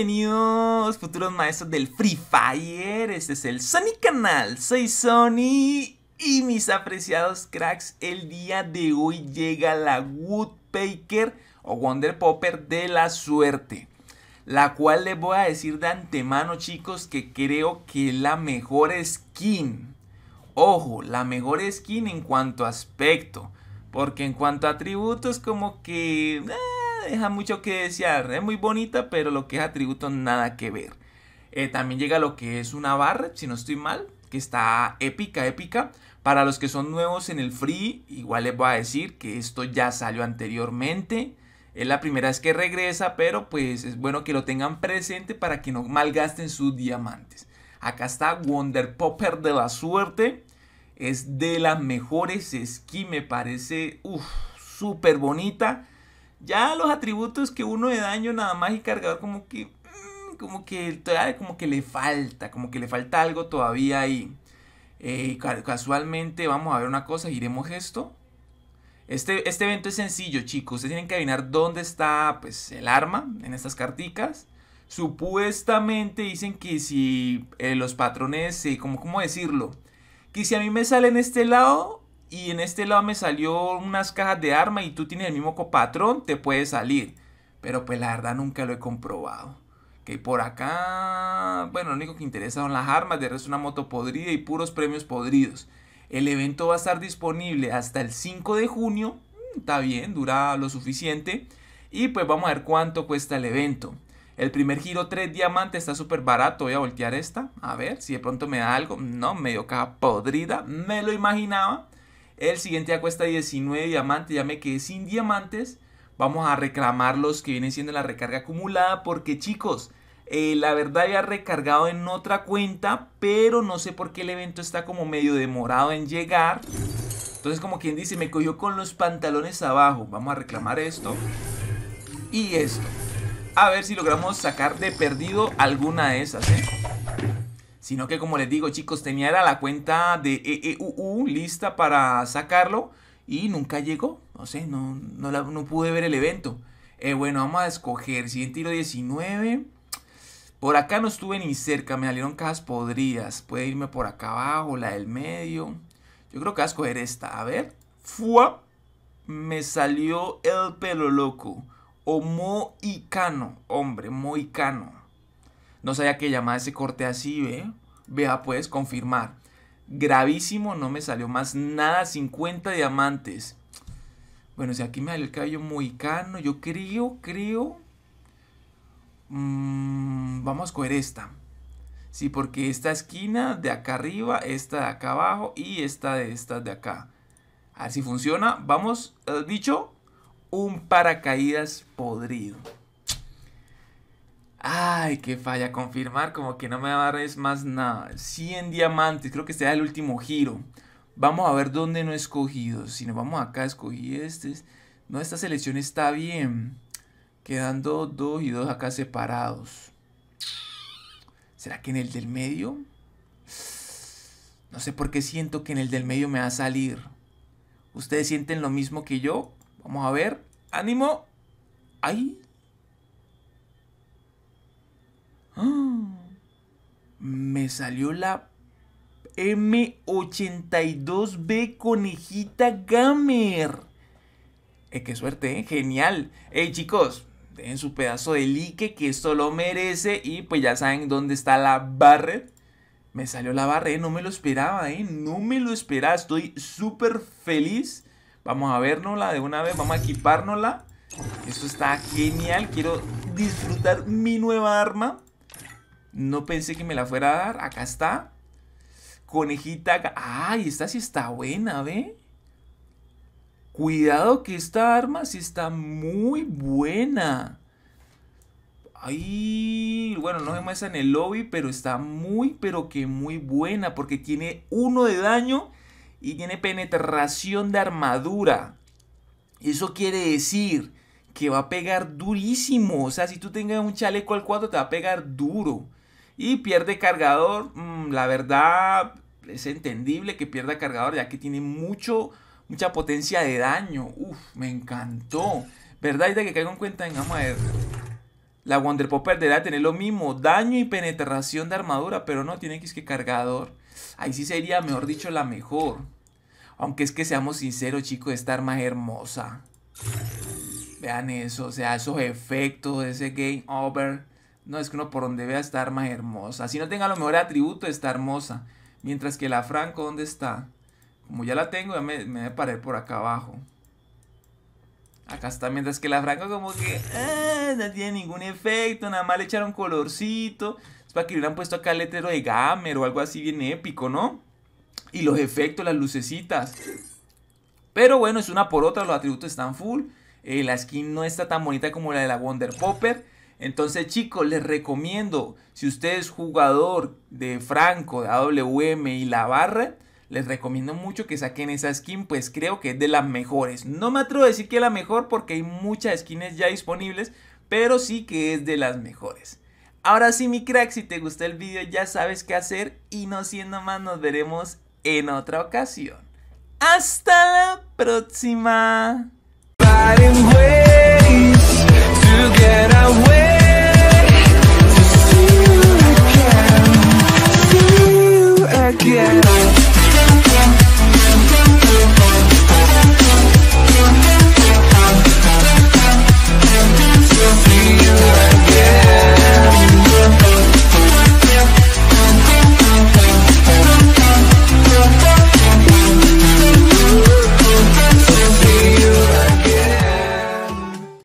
Bienvenidos futuros maestros del Free Fire, este es el Sony Canal, soy Sony y mis apreciados cracks, el día de hoy llega la Woodpecker o Wonder Popper de la suerte, la cual les voy a decir de antemano chicos que creo que es la mejor skin, ojo, la mejor skin en cuanto a aspecto, porque en cuanto a atributos como que... Eh, deja mucho que desear. Es muy bonita, pero lo que es atributo nada que ver. Eh, también llega lo que es una barra, si no estoy mal, que está épica, épica. Para los que son nuevos en el free, igual les voy a decir que esto ya salió anteriormente. Es la primera vez que regresa, pero pues es bueno que lo tengan presente para que no malgasten sus diamantes. Acá está Wonder Popper de la suerte. Es de las mejores skins, me parece. súper bonita. Ya los atributos que uno de daño nada más y cargador como que mm, como que como que le falta, como que le falta algo todavía ahí. Eh, casualmente vamos a ver una cosa, iremos esto. Este, este evento es sencillo, chicos. Ustedes tienen que adivinar dónde está pues, el arma en estas carticas supuestamente dicen que si eh, los patrones, eh, como, ¿cómo decirlo? Que si a mí me sale en este lado, y en este lado me salió unas cajas de arma y tú tienes el mismo copatrón, te puede salir. Pero pues la verdad nunca lo he comprobado. Que por acá, bueno, lo único que interesa son las armas, de resto una moto podrida y puros premios podridos. El evento va a estar disponible hasta el 5 de junio, mm, está bien, dura lo suficiente. Y pues vamos a ver cuánto cuesta el evento. El primer giro 3 diamantes está súper barato. Voy a voltear esta. A ver si de pronto me da algo. No, medio caja podrida. Me lo imaginaba. El siguiente ya cuesta 19 diamantes. Ya me quedé sin diamantes. Vamos a reclamar los que vienen siendo la recarga acumulada. Porque chicos, eh, la verdad había recargado en otra cuenta. Pero no sé por qué el evento está como medio demorado en llegar. Entonces como quien dice, me cogió con los pantalones abajo. Vamos a reclamar esto. Y esto. A ver si logramos sacar de perdido alguna de esas, ¿eh? Sino que como les digo chicos, tenía era la cuenta de EEUU lista para sacarlo y nunca llegó. No sé, no, no, pude ver el evento. Eh, bueno, vamos a escoger. Siguiente tiro 19. Por acá no estuve ni cerca, me salieron cajas podridas. Puede irme por acá abajo, la del medio. Yo creo que voy a escoger esta. A ver. Fua. Me salió el pelo loco. O moicano. Hombre, moicano. No sabía que llamar ese corte así, ¿ve? Vea puedes confirmar. Gravísimo, no me salió más nada, 50 diamantes. Bueno, si aquí me da el cabello mohicano, yo creo, creo... Mm, vamos a coger esta. Sí, porque esta esquina de acá arriba, esta de acá abajo y esta de estas de acá. así funciona. Vamos, eh, dicho, un paracaídas podrido. Ay, qué falla. Confirmar como que no me dar más nada. 100 diamantes. Creo que este es el último giro. Vamos a ver dónde no he escogido. Si nos vamos acá, escogí este. No, esta selección está bien. Quedando dos y dos acá separados. ¿Será que en el del medio? No sé por qué siento que en el del medio me va a salir. ¿Ustedes sienten lo mismo que yo? Vamos a ver. ¡Ánimo! ¡Ay! Me salió la M82B Conejita Gamer. Eh, qué suerte, eh, genial. Hey chicos, dejen su pedazo de like que esto lo merece. Y pues ya saben dónde está la barre Me salió la barre, no me lo esperaba, ¿eh? no me lo esperaba. Estoy súper feliz. Vamos a vernosla de una vez, vamos a equipárnosla. Eso está genial, quiero disfrutar mi nueva arma. No pensé que me la fuera a dar. Acá está. Conejita. ¡Ay! Esta sí está buena, ¿ve? Cuidado que esta arma sí está muy buena. Ay, bueno, no se muestra en el lobby, pero está muy, pero que muy buena. Porque tiene uno de daño y tiene penetración de armadura. Eso quiere decir que va a pegar durísimo. O sea, si tú tengas un chaleco al 4, te va a pegar duro. Y pierde cargador, mm, la verdad es entendible que pierda cargador ya que tiene mucho, mucha potencia de daño. Uf, me encantó. ¿Verdad? Y de que caigo en cuenta, vamos a ver. La Wonder Pop perderá tener lo mismo, daño y penetración de armadura, pero no, tiene que es que cargador. Ahí sí sería, mejor dicho, la mejor. Aunque es que seamos sinceros, chicos, esta arma es hermosa. Vean eso, o sea, esos efectos de ese game over. No, es que uno por donde vea estar más hermosa. Si no tenga los mejores atributos, está hermosa. Mientras que la Franco, ¿dónde está? Como ya la tengo, ya me, me voy a parar por acá abajo. Acá está, mientras que la Franco como que eh, no tiene ningún efecto, nada más le echaron colorcito. Es para que le hubieran puesto acá el letrero de Gamer o algo así bien épico, ¿no? Y los efectos, las lucecitas. Pero bueno, es una por otra, los atributos están full. Eh, la skin no está tan bonita como la de la Wonder Popper. Entonces chicos, les recomiendo, si usted es jugador de Franco, de AWM y la barra, les recomiendo mucho que saquen esa skin, pues creo que es de las mejores. No me atrevo a decir que es la mejor porque hay muchas skins ya disponibles, pero sí que es de las mejores. Ahora sí mi crack, si te gustó el video ya sabes qué hacer y no siendo más nos veremos en otra ocasión. ¡Hasta la próxima!